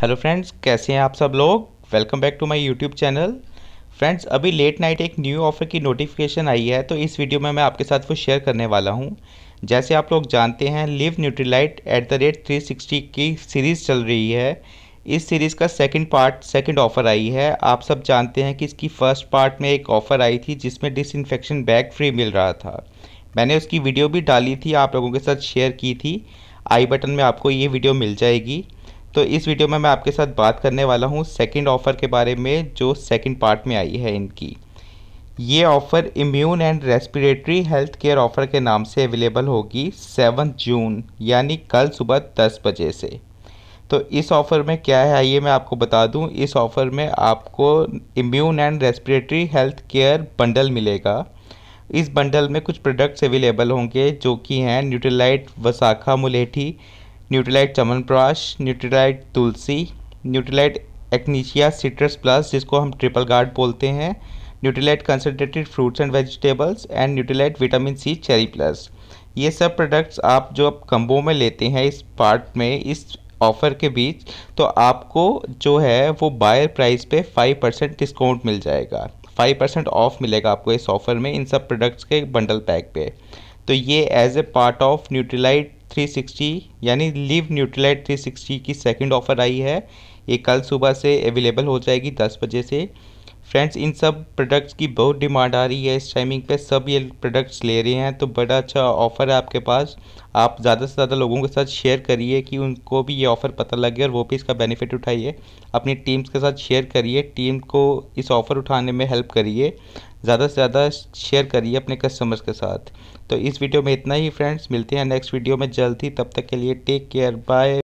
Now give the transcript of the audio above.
hello friends कैसे हैं आप सब लोग welcome back to my YouTube channel friends अभी लेट नाइट एक न्यू ऑफ़र की नोटिफिकेशन आई है तो इस वीडियो में मैं आपके साथ वो शेयर करने वाला हूं जैसे आप लोग जानते हैं live Nutrilite at the rate three की सीरीज़ चल रही है इस सीरीज़ का सेकेंड पार्ट सेकेंड ऑफ़र आई है आप सब जानते हैं कि इसकी फ़र्स्ट पार्ट में एक ऑफ़र आई थी जिसमें डिसइनफेक्शन बैग फ्री मिल रहा था मैंने उसकी वीडियो भी डाली थी आप लोगों के साथ शेयर की थी आई बटन में आपको ये वीडियो मिल जाएगी तो इस वीडियो में मैं आपके साथ बात करने वाला हूँ सेकेंड ऑफ़र के बारे में जो सेकेंड पार्ट में आई है इनकी ये offer immune and respiratory health care offer के नाम से अवेलेबल होगी सेवन जून यानी कल सुबह दस बजे से तो इस ऑफ़र में क्या है आइए मैं आपको बता दूं इस ऑफ़र में आपको immune and respiratory health care bundle मिलेगा इस बंडल में कुछ प्रोडक्ट्स अवेलेबल होंगे जो कि हैं Nutrilite Vasaka Mulethi Nutrilite Chyawanprash Nutrilite Tulsi Nutrilite echinacea citrus plus जिसको हम ट्रिपल गार्ड बोलते हैं Nutrilite concentrated fruits and vegetables and Nutrilite vitamin C cherry plus ये सब प्रोडक्ट्स आप जो आप कम्बो में लेते हैं इस पार्ट में इस ऑफ़र के बीच तो आपको जो है वो बायर प्राइस पे फाइव परसेंट डिस्काउंट मिल जाएगा फाइव परसेंट ऑफ मिलेगा आपको इस ऑफ़र में इन सब प्रोडक्ट्स के बंडल पैक पे तो ये as a part of Nutrilite 360 यानी लिव न्यूट्रलाइट 360 की सेकंड ऑफ़र आई है ये कल सुबह से अवेलेबल हो जाएगी 10 बजे से फ्रेंड्स इन सब प्रोडक्ट्स की बहुत डिमांड आ रही है इस टाइमिंग पे सब ये प्रोडक्ट्स ले रहे हैं तो बड़ा अच्छा ऑफ़र है आपके पास आप ज़्यादा से ज़्यादा लोगों के साथ शेयर करिए कि उनको भी ये ऑफ़र पता लगे और वो भी इसका बेनिफिट उठाइए अपनी टीम्स के साथ शेयर करिए टीम को इस ऑफ़र उठाने में हेल्प करिए ज़्यादा से ज़्यादा शेयर करिए अपने कस्टमर्स के साथ तो इस वीडियो में इतना ही फ्रेंड्स मिलते हैं नेक्स्ट वीडियो में जल्द ही तब तक के लिए टेक केयर बाय